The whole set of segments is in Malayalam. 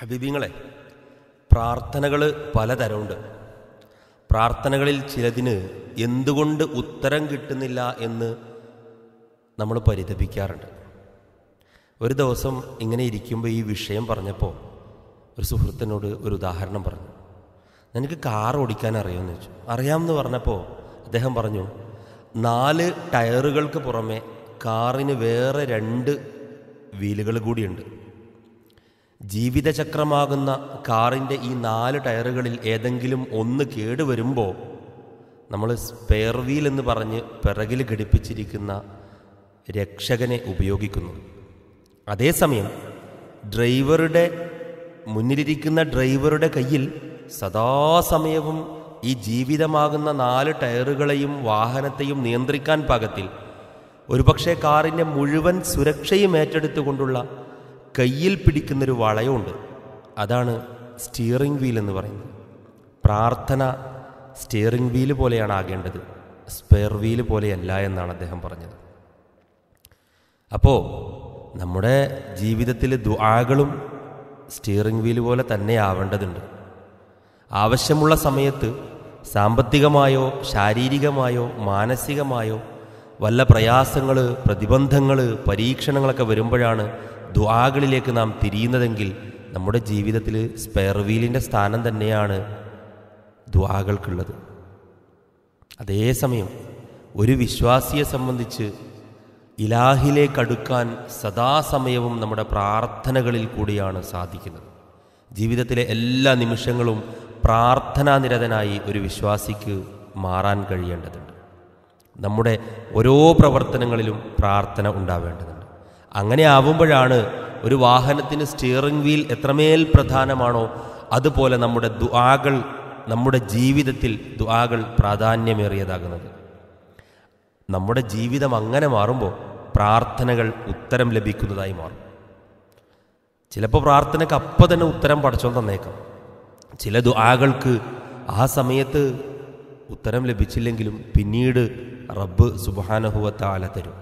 ഹബീബിങ്ങളെ പ്രാർത്ഥനകൾ പലതരമുണ്ട് പ്രാർത്ഥനകളിൽ ചിലതിന് എന്തുകൊണ്ട് ഉത്തരം കിട്ടുന്നില്ല എന്ന് നമ്മൾ പരിതപിക്കാറുണ്ട് ഒരു ദിവസം ഇങ്ങനെ ഇരിക്കുമ്പോൾ ഈ വിഷയം പറഞ്ഞപ്പോൾ ഒരു സുഹൃത്തിനോട് ഒരു ഉദാഹരണം പറഞ്ഞു നിനക്ക് കാർ ഓടിക്കാൻ അറിയാമെന്ന് വെച്ചു അറിയാമെന്ന് പറഞ്ഞപ്പോൾ അദ്ദേഹം പറഞ്ഞു നാല് ടയറുകൾക്ക് പുറമെ കാറിന് വേറെ രണ്ട് വീലുകൾ കൂടിയുണ്ട് ജീവിതചക്രമാകുന്ന കാറിൻ്റെ ഈ നാല് ടയറുകളിൽ ഏതെങ്കിലും ഒന്ന് കേടുവരുമ്പോൾ നമ്മൾ സ്പെയർ വീൽ എന്ന് പറഞ്ഞ് പിറകിൽ ഘടിപ്പിച്ചിരിക്കുന്ന രക്ഷകനെ ഉപയോഗിക്കുന്നു അതേസമയം ഡ്രൈവറുടെ മുന്നിലിരിക്കുന്ന ഡ്രൈവറുടെ കയ്യിൽ സദാസമയവും ഈ ജീവിതമാകുന്ന നാല് ടയറുകളെയും വാഹനത്തെയും നിയന്ത്രിക്കാൻ പാകത്തിൽ ഒരുപക്ഷെ കാറിൻ്റെ മുഴുവൻ സുരക്ഷയും ഏറ്റെടുത്തുകൊണ്ടുള്ള കയ്യിൽ പിടിക്കുന്നൊരു വളയമുണ്ട് അതാണ് സ്റ്റിയറിംഗ് വീൽ എന്ന് പറയുന്നത് പ്രാർത്ഥന സ്റ്റിയറിംഗ് വീല് പോലെയാണ് ആകേണ്ടത് സ്പെയർ വീല് പോലെയല്ല എന്നാണ് അദ്ദേഹം പറഞ്ഞത് അപ്പോൾ നമ്മുടെ ജീവിതത്തിൽ ദുആകളും സ്റ്റിയറിംഗ് വീല് പോലെ തന്നെ ആവേണ്ടതുണ്ട് ആവശ്യമുള്ള സമയത്ത് സാമ്പത്തികമായോ ശാരീരികമായോ മാനസികമായോ വല്ല പ്രയാസങ്ങൾ പ്രതിബന്ധങ്ങൾ പരീക്ഷണങ്ങളൊക്കെ വരുമ്പോഴാണ് ദുആകളിലേക്ക് നാം തിരിയുന്നതെങ്കിൽ നമ്മുടെ ജീവിതത്തിൽ സ്പെയർ വീലിൻ്റെ സ്ഥാനം തന്നെയാണ് ദുആകൾക്കുള്ളത് അതേസമയം ഒരു വിശ്വാസിയെ സംബന്ധിച്ച് ഇലാഹിലേക്കടുക്കാൻ സദാസമയവും നമ്മുടെ പ്രാർത്ഥനകളിൽ കൂടിയാണ് സാധിക്കുന്നത് ജീവിതത്തിലെ എല്ലാ നിമിഷങ്ങളും പ്രാർത്ഥനാനിരതനായി ഒരു വിശ്വാസിക്ക് മാറാൻ കഴിയേണ്ടതുണ്ട് നമ്മുടെ ഓരോ പ്രവർത്തനങ്ങളിലും പ്രാർത്ഥന ഉണ്ടാവേണ്ടതുണ്ട് അങ്ങനെ ആവുമ്പോഴാണ് ഒരു വാഹനത്തിന് സ്റ്റിയറിംഗ് വീൽ എത്രമേൽ പ്രധാനമാണോ അതുപോലെ നമ്മുടെ ദുആകൾ നമ്മുടെ ജീവിതത്തിൽ ദുആകൾ പ്രാധാന്യമേറിയതാകുന്നത് നമ്മുടെ ജീവിതം അങ്ങനെ മാറുമ്പോൾ പ്രാർത്ഥനകൾ ഉത്തരം ലഭിക്കുന്നതായി മാറും ചിലപ്പോൾ പ്രാർത്ഥനയ്ക്ക് അപ്പം തന്നെ ഉത്തരം പഠിച്ചോ തന്നേക്കാം ചില ദുആകൾക്ക് ആ സമയത്ത് ഉത്തരം ലഭിച്ചില്ലെങ്കിലും പിന്നീട് റബ്ബ് സുബാനഹുവത്താല തരും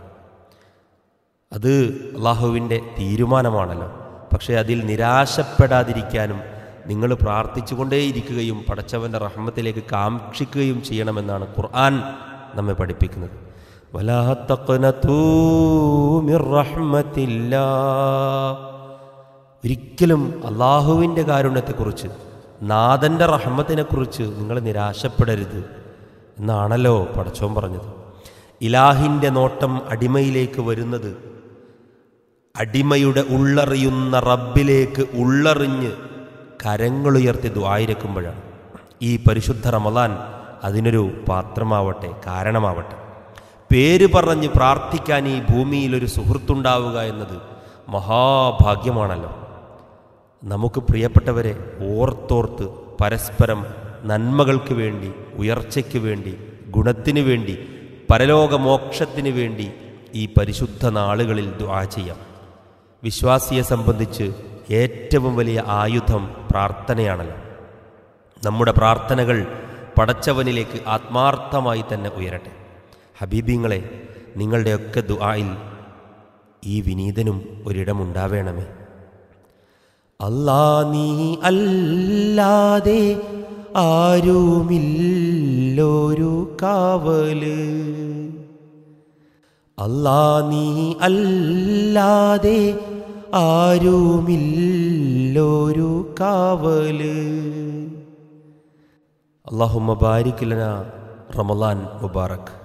അത് അള്ളാഹുവിൻ്റെ തീരുമാനമാണല്ലോ പക്ഷേ അതിൽ നിരാശപ്പെടാതിരിക്കാനും നിങ്ങൾ പ്രാർത്ഥിച്ചുകൊണ്ടേയിരിക്കുകയും പടച്ചവൻ്റെ റഹ്മത്തിലേക്ക് കാക്ഷിക്കുകയും ചെയ്യണമെന്നാണ് ഖുർആൻ നമ്മെ പഠിപ്പിക്കുന്നത് ഒരിക്കലും അള്ളാഹുവിൻ്റെ കാരുണ്യത്തെക്കുറിച്ച് നാഥൻ്റെ റഹ്മത്തിനെക്കുറിച്ച് നിങ്ങൾ നിരാശപ്പെടരുത് എന്നാണല്ലോ പടച്ചോൻ പറഞ്ഞത് ഇലാഹിൻ്റെ നോട്ടം അടിമയിലേക്ക് വരുന്നത് അടിമയുടെ ഉള്ളറിയുന്ന റബ്ബിലേക്ക് ഉള്ളറിഞ്ഞ് കരങ്ങളുയർത്തി ദ്വായിരക്കുമ്പോഴാണ് ഈ പരിശുദ്ധ റമദാൻ അതിനൊരു പാത്രമാവട്ടെ കാരണമാവട്ടെ പേര് പറഞ്ഞ് പ്രാർത്ഥിക്കാൻ ഈ ഭൂമിയിലൊരു സുഹൃത്തുണ്ടാവുക എന്നത് മഹാഭാഗ്യമാണല്ലോ നമുക്ക് പ്രിയപ്പെട്ടവരെ ഓർത്തോർത്ത് പരസ്പരം നന്മകൾക്ക് വേണ്ടി ഉയർച്ചയ്ക്ക് വേണ്ടി ഗുണത്തിനു വേണ്ടി പരലോകമോക്ഷത്തിന് വേണ്ടി ഈ പരിശുദ്ധ നാളുകളിൽ ദ്വാ ചെയ്യാം വിശ്വാസിയെ സംബന്ധിച്ച് ഏറ്റവും വലിയ ആയുധം പ്രാർത്ഥനയാണല്ലോ നമ്മുടെ പ്രാർത്ഥനകൾ പടച്ചവനിലേക്ക് ആത്മാർത്ഥമായി തന്നെ ഉയരട്ടെ ഹബീബിങ്ങളെ നിങ്ങളുടെയൊക്കെ ദുആയിൽ ഈ വിനീതനും ഒരിടമുണ്ടാവേണമേ അല്ലാ നീ അല്ലാതെ ആരുമില്ലോരു കാവല് അല്ലാ നീ അല്ലാതെ ആരുമില്ലോരു കാവല് അള്ളാഹുമ്മ ബാരിക്കിലന റമലാൻ മുബാറക്